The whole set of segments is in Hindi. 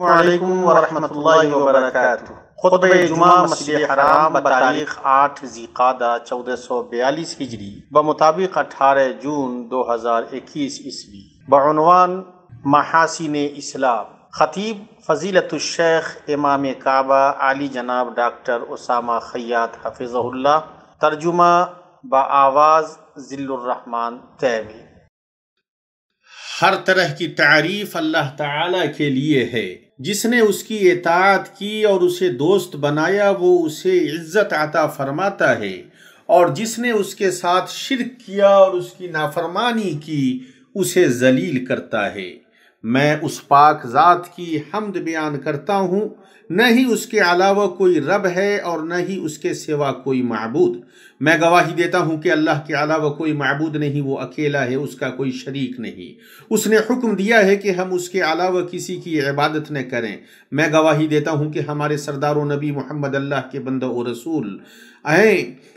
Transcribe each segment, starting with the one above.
वालेकुम आठ जीकादा चौदह सौ बयालीस हिजरी बमुताबिक अठारह जून दो हज़ार इक्कीस ईस्वी बनवान महासिन इस्लाम खतीब फजीलतुलशेख इमाम काबा अली जनाब डॉक्टर उसामा खयात हफिज़ल्ला तर्जुमा बवाज़ ज़िल्लुर्रहमान तैवी हर तरह की तारीफ़ अल्लाह ताला के लिए है जिसने उसकी एतात की और उसे दोस्त बनाया वो उसे इज्जत आता फरमाता है और जिसने उसके साथ शिरक किया और उसकी नाफरमानी की उसे जलील करता है मैं उस पाक ज़ात की हमद बयान करता हूँ न ही उसके अलावा कोई रब है और न ही उसके सिवा कोई मबूद मैं गवाही देता हूँ कि अल्लाह के अलावा कोई मबूद नहीं वो अकेला है उसका कोई शरीक नहीं उसने हुक्म दिया है कि हम उसके अलावा किसी की इबादत न करें मैं गवाही देता हूँ कि हमारे सरदार नबी मोहम्मद अल्लाह के बंद और रसूल आए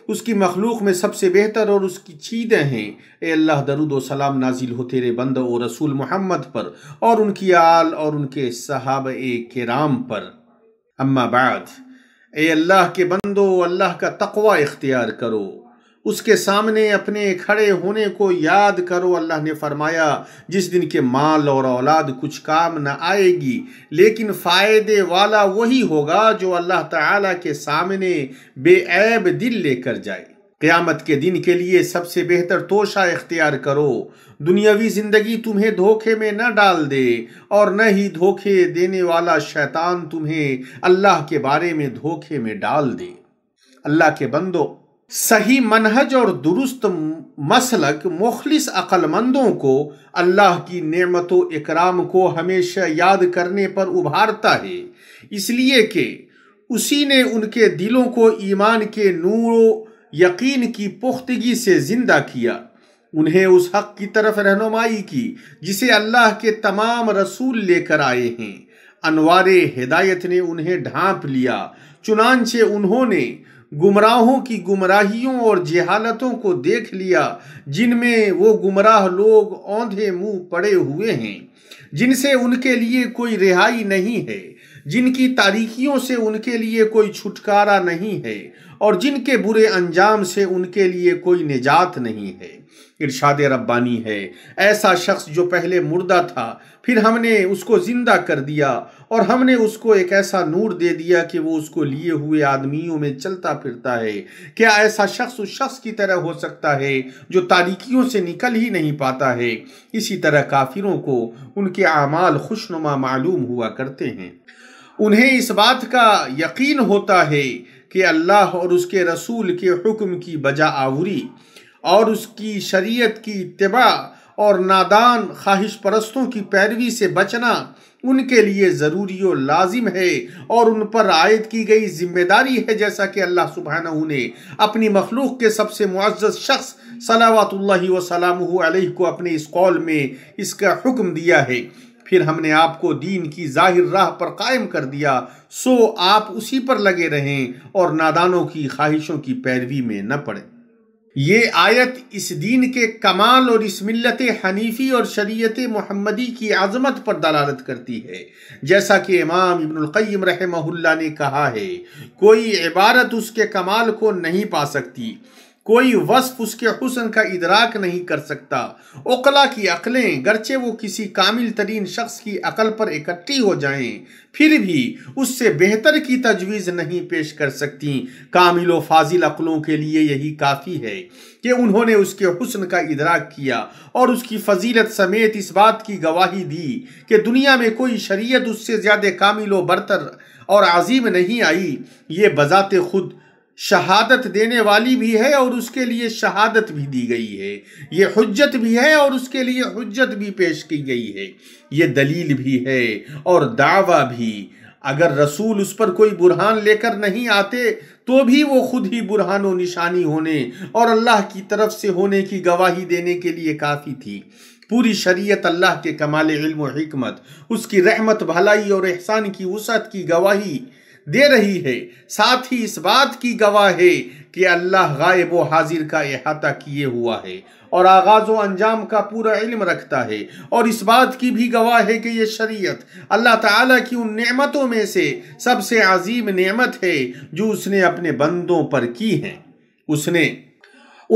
उसकी मखलूक में सबसे बेहतर और उसकी चीदें हैं ए अल्लाह दरुद सलाम नाजिल हो तेरे बंद और रसूल मोहम्मद पर और उनकी आल और उनके सहाब ए कराम पर अम्मा बाद ए अल्लाह के बंदो अल्लाह का तकवा इख्तियार करो उसके सामने अपने खड़े होने को याद करो अल्लाह ने फरमाया जिस दिन के माल और औलाद कुछ काम न आएगी लेकिन फ़ायदे वाला वही होगा जो अल्लाह ताला के सामने बेऐब दिल लेकर जाए क्यामत के दिन के लिए सबसे बेहतर तोशा इख्तियार करो दुनियावी ज़िंदगी तुम्हें धोखे में न डाल दे और न ही धोखे देने वाला शैतान तुम्हें अल्लाह के बारे में धोखे में डाल दे अल्लाह के बंदो सही मनहज और दुरुस्त मसलक मुखलिस अक्लमंदों को अल्लाह की नेमत इकराम को हमेशा याद करने पर उभारता है इसलिए कि उसी ने उनके दिलों को ईमान के नूरों यकीन की पुख्तगी से ज़िंदा किया उन्हें उस हक की तरफ रहनुमाई की जिसे अल्लाह के तमाम रसूल लेकर आए हैं अनवार हिदायत ने उन्हें ढांप लिया चुनानचे उन्होंने गुमराहों की गुमराहियों और जहालतों को देख लिया जिनमें वो गुमराह लोग औंधे मुंह पड़े हुए हैं जिनसे उनके लिए कोई रिहाई नहीं है जिनकी तारीखियों से उनके लिए कोई छुटकारा नहीं है और जिनके बुरे अंजाम से उनके लिए कोई निजात नहीं है इरशाद रब्बानी है ऐसा शख्स जो पहले मुर्दा था फिर हमने उसको ज़िंदा कर दिया और हमने उसको एक ऐसा नूर दे दिया कि वो उसको लिए हुए आदमियों में चलता फिरता है क्या ऐसा शख्स उस शख्स की तरह हो सकता है जो तारीखियों से निकल ही नहीं पाता है इसी तरह काफिरों को उनके अमाल खुशनुमा मालूम हुआ करते हैं उन्हें इस बात का यकीन होता है कि अल्लाह और उसके रसूल के हुक्म की बजा आवरी और उसकी शरीयत की इतबा और नादान ख्वाहिश परस्तों की पैरवी से बचना उनके लिए ज़रूरी और लाजिम है और उन पर आयद की गई जिम्मेदारी है जैसा कि अल्लाह सुबहाना उन्हें अपनी मखलूक के सबसे मुआज़ शख्स सलावत वसलाम को अपने इस कौल में इसका हुक्म दिया है फिर हमने आपको दीन की जाहिर राह पर कायम कर दिया सो आप उसी पर लगे रहें और नादानों की ख्वाहिशों की पैरवी में न पड़े ये आयत इस दीन के कमाल और इस मिलत हनीफी और शरीयत मोहम्मदी की आज़मत पर दलालत करती है जैसा कि इमाम इब्नकैम रहमहुल्ला ने कहा है कोई इबारत उसके कमाल को नहीं पा सकती कोई वस्फ उसके हुसन का इदराक नहीं कर सकता ओकला की अकलें गरचे वो किसी कामिल तरीन शख्स की अकल पर इकट्ठी हो जाएं फिर भी उससे बेहतर की तजवीज़ नहीं पेश कर सकती कामिल व फाजिल अकलों के लिए यही काफ़ी है कि उन्होंने उसके हसन का इदराक किया और उसकी फजीलत समेत इस बात की गवाही दी कि दुनिया में कोई शरीय उससे ज़्यादा कामिल व बरतर और अजीम नहीं आई ये बजाते खुद शहादत देने वाली भी है और उसके लिए शहादत भी दी गई है ये हजत भी है और उसके लिए हजत भी पेश की गई है ये दलील भी है और दावा भी अगर रसूल उस पर कोई बुरहान लेकर नहीं आते तो भी वो खुद ही बुरहान व निशानी होने और अल्लाह की तरफ से होने की गवाही देने के लिए काफ़ी थी पूरी शरीयत अल्लाह के कमाल इल्म व हिकमत उसकी रहमत भलाई और एहसान की वसत की गवाही दे रही है साथ ही इस बात की गवाह है कि अल्लाह गायब व हाजिर का अहाता किए हुआ है और आगाज़ व अंजाम का पूरा इल्म रखता है और इस बात की भी गवाह है कि यह शरीयत अल्लाह ताला की उन नेमतों में से सबसे अजीम नेमत है जो उसने अपने बंदों पर की हैं उसने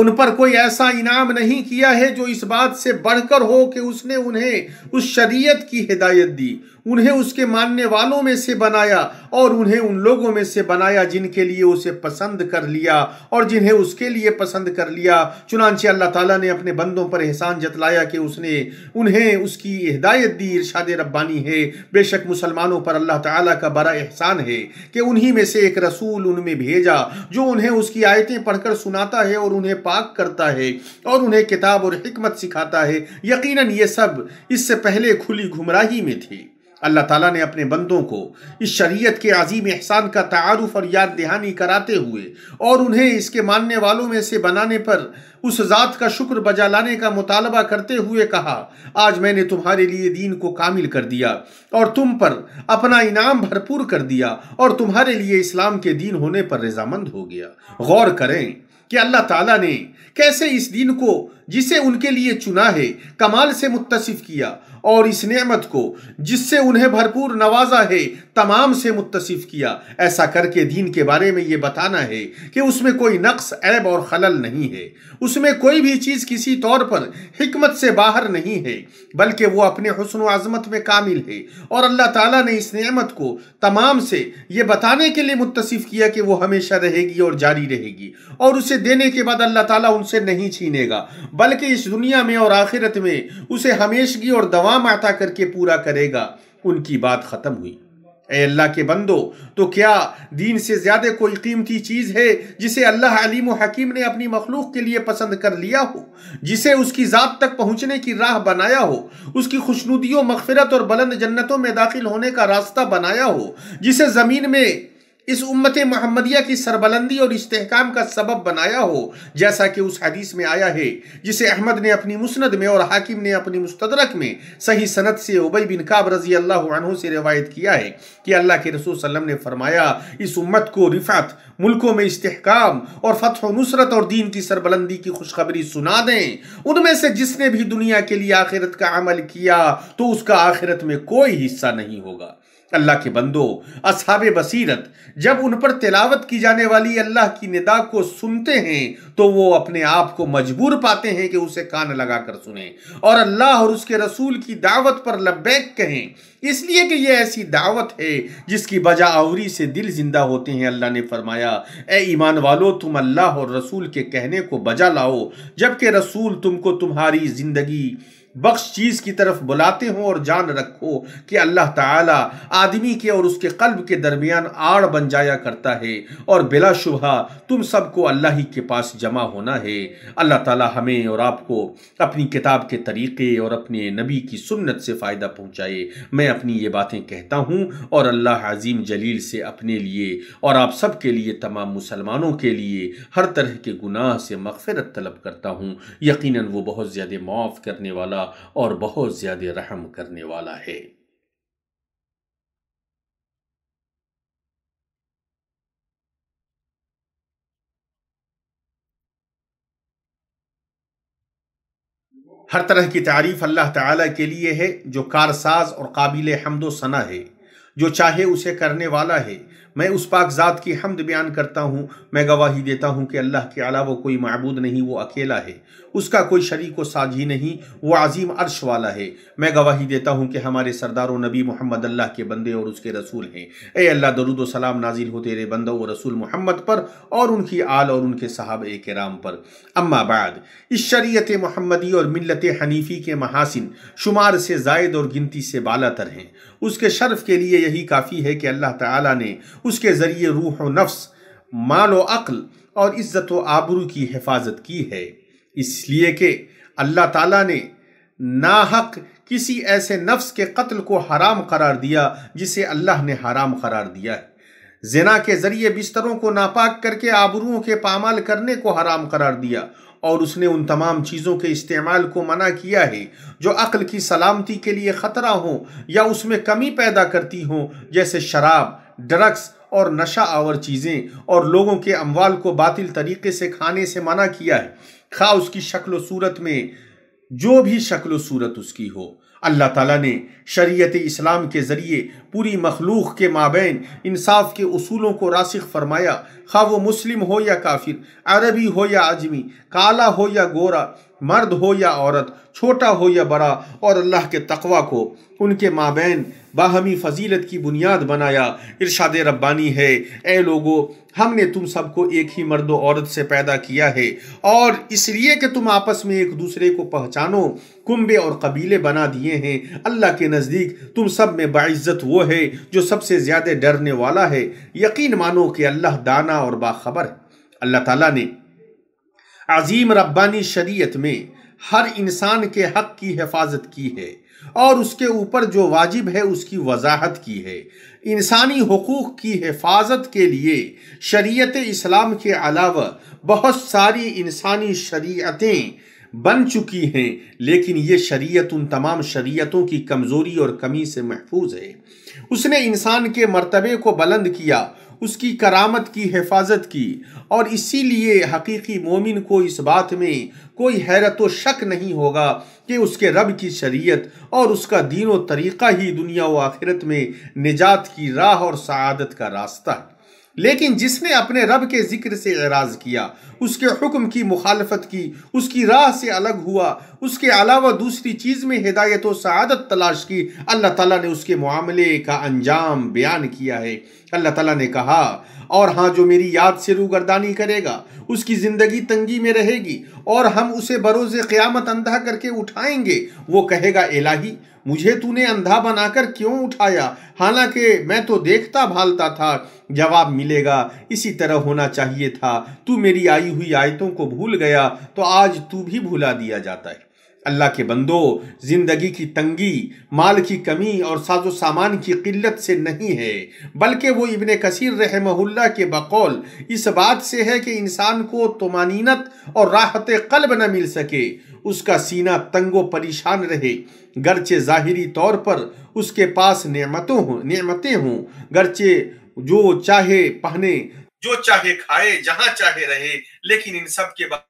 उन पर कोई ऐसा इनाम नहीं किया है जो इस बात से बढ़कर हो कि उसने उन्हें उस शरीयत की हिदायत दी उन्हें उसके मानने वालों में से बनाया और उन्हें उन लोगों में से बनाया जिनके लिए उसे पसंद कर लिया और जिन्हें उसके लिए पसंद कर लिया चुनानचे अल्लाह ताला ने अपने बंदों पर एहसान जतलाया कि उसने उन्हें उसकी हिदायत दी इरशाद रब्बानी है बेशक मुसलमानों पर अल्लाह ताला का बड़ा एहसान है कि उन्हीं में से एक रसूल उनमें भेजा जो उन्हें उसकी आयतें पढ़कर सुनाता है और उन्हें पाक करता है और उन्हें किताब और हिकमत सिखाता है यकीनन ये सब इससे पहले खुली घुमराही में थे अल्लाह ताला ने अपने बंदों को इस शरीयत के अजीम एहसान का तारफ़ और याद दहानी कराते हुए और उन्हें इसके मानने वालों में से बनाने पर उस ज़ात का शुक्र बजा लाने का मुतालबा करते हुए कहा आज मैंने तुम्हारे लिए दीन को कामिल कर दिया और तुम पर अपना इनाम भरपूर कर दिया और तुम्हारे लिए इस्लाम के दीन होने पर रजामंद हो गया गौर करें कि अल्लाह ताला ने कैसे इस दिन को जिसे उनके लिए चुना है कमाल से मुतसिफ किया और इस नेमत को जिससे उन्हें भरपूर नवाजा है तमाम से मुतसिफ किया ऐसा करके दीन के बारे में ये बताना है कि उसमें कोई नक्स ऐब और खलल नहीं है उसमें कोई भी चीज़ किसी तौर पर हमत से बाहर नहीं है बल्कि वो अपने हसन आज़मत में कामिल है और अल्लाह ताला ने इस नेमत को तमाम से ये बताने के लिए मुतसिफ किया कि वो हमेशा रहेगी और जारी रहेगी और उसे देने के बाद अल्लाह ताला उनसे नहीं छीनेगा बल्कि इस दुनिया में और आखिरत में उसे हमेशगी और दवा माता करके पूरा करेगा उनकी बात ख़त्म हुई ए अल्लाह के बंदो तो क्या दीन से ज़्यादा कोई कीमती चीज़ है जिसे अल्लाह अलीम हकीम ने अपनी मखलूक के लिए पसंद कर लिया हो जिसे उसकी ज़ात तक पहुँचने की राह बनाया हो उसकी खुशनुदियों मगफरत और बुलंद जन्नतों में दाखिल होने का रास्ता बनाया हो जिसे ज़मीन में इस उम्मत महमदिया की सरबलंदी और इस्तेकाम का सबब बनाया हो जैसा कि उस हदीस में आया है जिसे अहमद ने अपनी मुसनद में और हाकिम ने अपनी मुस्तदरक में सही सनत से उबई बिन काब रजी अल्लाह से रिवायत किया है कि अल्लाह के रसूल सल्लम ने फरमाया इस उम्मत को रिफत मुल्कों में इस्तेकाम और फतह नुसरत और दीन की सरबलंदी की खुशखबरी सुना दें उनमें से जिसने भी दुनिया के लिए आखिरत का अमल किया तो उसका आखिरत में कोई हिस्सा नहीं होगा अल्लाह के बंदो असहाब बसीरत जब उन पर तिलावत की जाने वाली अल्लाह की निदा को सुनते हैं तो वो अपने आप को मजबूर पाते हैं कि उसे कान लगाकर सुने और अल्लाह और उसके रसूल की दावत पर लब्बैक कहें इसलिए कि यह ऐसी दावत है जिसकी वजह आवरी से दिल जिंदा होते हैं अल्लाह ने फरमाया ए ईमान वालो तुम अल्लाह और रसूल के कहने को बजा लाओ जबकि रसूल तुमको तुम्हारी ज़िंदगी बख्श चीज़ की तरफ बुलाते हों और जान रखो कि अल्लाह ताला आदमी के और उसके कल्ब के दरमियान आड़ बन जाया करता है और बिला शुबा तुम सबको अल्लाह ही के पास जमा होना है अल्लाह ताला हमें और आपको अपनी किताब के तरीक़े और अपने नबी की सुन्नत से फ़ायदा पहुँचाए मैं अपनी ये बातें कहता हूँ और अल्लाह अजीम जलील से अपने लिए और आप सब के लिए तमाम मुसलमानों के लिए हर तरह के गुनाह से मगफ़रत तलब करता हूँ यकीन वो बहुत ज़्यादा माफ़ करने वाला वाला और बहुत ज्यादा रहम करने वाला है हर तरह की तारीफ अल्लाह ताला के लिए है जो कारसाज और काबिल हमदो सना है जो चाहे उसे करने वाला है मैं उस पाक ज़ात की हमद बयान करता हूँ मैं गवाही देता हूँ कि अल्लाह के अलावा कोई महबूद नहीं वो अकेला है उसका कोई शरीक व साझी नहीं वो अजीम अर्श वाला है मैं गवाही देता हूँ कि हमारे सरदार व नबी मोहम्मद अल्लाह के बंदे और उसके रसूल हैं ए अल्लाह दरुद सलाम नाजिल हो तेरे बंद व रसूल मोहम्मद पर और उनकी आल और उनके साहब कराम पर अम्माबाद इस शरीत महमदी और मिलत हनीफ़ी के महासिन शुमार से जायद और गिनती से बाला तर हैं उसके शर्फ के लिए यही काफ़ी है कि अल्लाह ताला ने उसके ज़रिए रूह व नफ्स मान व अक्ल और इज़्ज़त व आबरू की हिफाजत की है इसलिए कि अल्लाह ताला ने नाहक किसी ऐसे नफ्स के कत्ल को हराम करार दिया जिसे अल्लाह ने हराम करार दिया है जना के ज़रिए बिस्तरों को नापाक करके आबरुओं के पामाल करने को हराम करार दिया और उसने उन तमाम चीज़ों के इस्तेमाल को मना किया है जो अक्ल की सलामती के लिए ख़तरा हो या उसमें कमी पैदा करती हो जैसे शराब ड्रग्स और नशा आवर चीज़ें और लोगों के अमवाल को बातिल तरीके से खाने से मना किया है खा उसकी शक्ल सूरत में जो भी शक्ल सूरत उसकी हो अल्लाह ताला ने शरीयत इस्लाम के ज़रिए पूरी मखलूक के माबेन इंसाफ के असूलों को रासिक फरमाया खा वो मुस्लिम हो या काफिर अरबी हो या आजमी काला हो या गोरा मर्द हो या औरत छोटा हो या बड़ा और अल्लाह के तकवा को उनके माबेन बाहमी फजीलत की बुनियाद बनाया इरशाद रब्बानी है ए लोगो हमने तुम सबको एक ही मर्द औरत से पैदा किया है और इसलिए कि तुम आपस में एक दूसरे को पहचानो कुंबे और कबीले बना दिए हैं अल्लाह के नज़दीक तुम सब में बाइज्जत वो है जो सबसे ज़्यादा डरने वाला है यकीन मानो कि अल्लाह दाना और बाखबर है अल्लाह ताला ने अजीम रब्बानी शरीयत में हर इंसान के हक की हिफाजत की है और उसके ऊपर जो वाजिब है उसकी वजाहत की है इंसानी हकूक़ की हिफाजत के लिए शरीयत इस्लाम के अलावा बहुत सारी इंसानी शरीयतें बन चुकी हैं लेकिन ये शरीयत उन तमाम शरीयतों की कमज़ोरी और कमी से महफूज है उसने इंसान के मर्तबे को बुलंद किया उसकी करामत की हिफाजत की और इसीलिए हकीकी मोमिन को इस बात में कोई हैरत व शक नहीं होगा कि उसके रब की शरीयत और उसका दीन व तरीक़ा ही दुनिया व आखिरत में निजात की राह और सआदत का रास्ता है लेकिन जिसने अपने रब के ज़िक्र से एराज किया उसके हुक्म की मुखालफत की उसकी राह से अलग हुआ उसके अलावा दूसरी चीज़ में हिदायत और शहादत तलाश की अल्लाह तला ने उसके मामले का अंजाम बयान किया है अल्लाह तला ने कहा और हाँ जो मेरी याद से रूगरदानी करेगा उसकी ज़िंदगी तंगी में रहेगी और हम उसे बरोज़ क़्यामत अंधा करके उठाएंगे वो कहेगा एलाही मुझे तूने अंधा बनाकर क्यों उठाया हालांकि मैं तो देखता भालता था जवाब मिलेगा इसी तरह होना चाहिए था तू मेरी आई हुई आयतों को भूल गया तो आज तू भी भुला दिया जाता है अल्लाह के बंदो ज़िंदगी की तंगी माल की कमी और साजो सामान की किल्लत से नहीं है बल्कि वो इबन कसीर रहमहुल्ला के बकौल इस बात से है कि इंसान को तोमानीनत और राहत कल्ब न मिल सके उसका सीना तंगो परेशान रहे गरचे ज़ाहरी तौर पर उसके पास नेमतों हों नेमतें हों गरचे जो चाहे पहने जो चाहे खाए जहाँ चाहे रहे लेकिन इन सब के बाद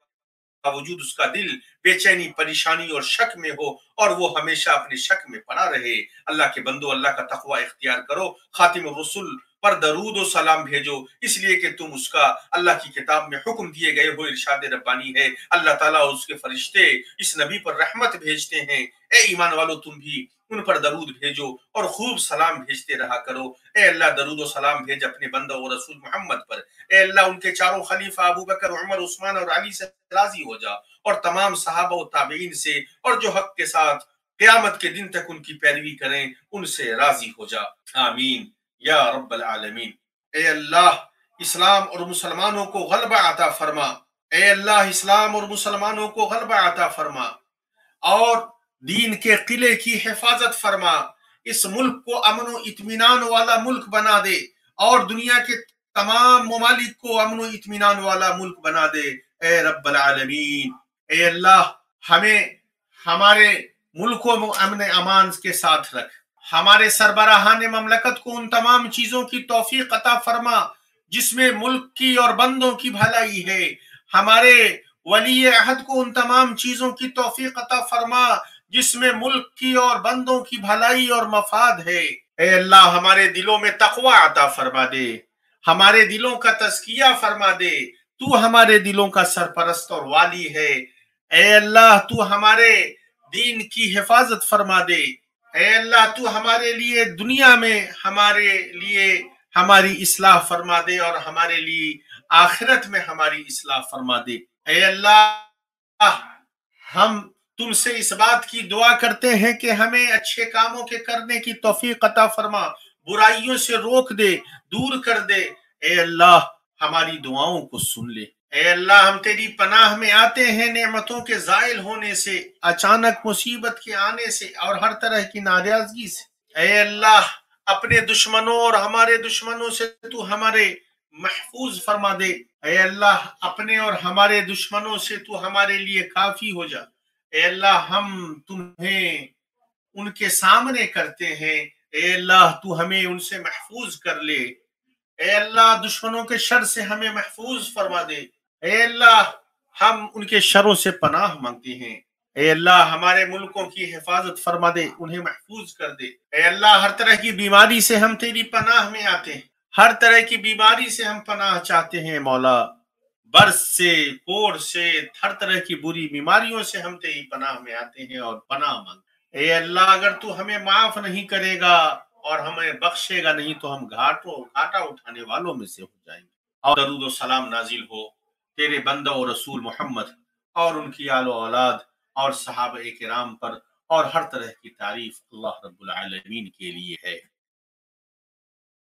बावजूद उसका दिल बेचैनी परेशानी और शक में हो और वो हमेशा अपने शक में पड़ा रहे अल्लाह के बंदो अल्लाह का तखवा इख्तियार करो खातिम रसुल पर दरूद और सलाम भेजो इसलिए कि तुम उसका अल्लाह की किताब में हुक्म दिए गए हो इरशाद रब्बानी है अल्लाह ताला और उसके फरिश्ते इस नबी पर रहमत भेजते हैं ए ईमान वालों तुम भी उन पर दरूद भेजो और खूब सलाम भेजते रहा करो ए अल्लाह दरूद और सलाम भेज अपने बंदा और रसूल मोहम्मद पर ए अल्लाह उनके चारों खलीफा अबू बकर उमर उस्मान और अली से राजी हो जा और तमाम सहाबा और ताबेइन से और जो हक के साथ क्यामत के दिन तक उनकी पैरवी करें उनसे राजी हो जा आमीन या रब्बल आलमीन ए अल्लाह इस्लाम और मुसलमानों को गलबा आता फरमा ए अल्लाह इस्लाम और मुसलमानों को गलबा आता फरमा और दीन के किले की हिफाजत फरमा इस मुल्क को अमन इतमान वाला मुल्क बना दे और दुनिया के तमाम ममालिक को अमन इतमान वाला मुल्क बना दे ए रब्बल आलमीन ए अल्लाह हमें हमारे मुल्कों में अमन अमान के साथ रख हमारे सरबराहान ममलकत को उन तमाम चीजों की तोफ़ी अता फरमा जिसमें मुल्क की और बंदों की भलाई है हमारे वली अहद को उन तमाम चीजों की तोफ़ी अता फरमा जिसमें मुल्क की और बंदों की भलाई और मफाद है ए अल्लाह हमारे दिलों में तकवा अता फरमा दे हमारे दिलों का तस्किया फरमा दे तू हमारे दिलों का सरपरस्त और वाली है ए अल्लाह तू हमारे दीन की हिफाजत फरमा दे अल्लाह तू हमारे लिए दुनिया में हमारे लिए हमारी इसलाह फरमा दे और हमारे लिए आखिरत में हमारी इसलाह फरमा दे अल्लाह हम तुमसे इस बात की दुआ करते हैं कि हमें अच्छे कामों के करने की तोफ़ी अता फरमा बुराइयों से रोक दे दूर कर दे अल्लाह हमारी दुआओं को सुन ले अल्लाह हम तेरी पनाह में आते हैं नेमतों के जायल होने से अचानक मुसीबत के आने से और हर तरह की नाराजगी से अल्लाह अपने दुश्मनों और हमारे दुश्मनों से तू हमारे महफूज फरमा दे अल्लाह अपने और हमारे दुश्मनों से तू हमारे लिए काफी हो जा अल्लाह हम तुम्हें उनके सामने करते हैं अल्लाह तू हमें उनसे महफूज कर ले अल्लाह दुश्मनों के शर से हमें महफूज फरमा दे अल्लाह हम उनके शरों से पनाह मांगते हैं ए अल्लाह हमारे मुल्कों की हिफाजत फरमा दे उन्हें महफूज कर दे ए अल्लाह हर तरह की बीमारी से हम तेरी पनाह में आते हैं हर तरह की बीमारी से हम पनाह चाहते हैं मौला बर्स से कोर से हर तरह की बुरी बीमारियों से हम तेरी पनाह में आते हैं और पनाह मांगते ए अल्लाह अगर तू हमें माफ नहीं करेगा और हमें बख्शेगा नहीं तो हम घाटों घाटा उठाने वालों में से हो जाएंगे और दरुद सलाम नाजिल हो तेरे बंद और रसूल मोहम्मद और उनकी आलो औलाद और सहाब राम पर और हर तरह की तारीफ अल्लाह रब्बुल आलमीन के लिए है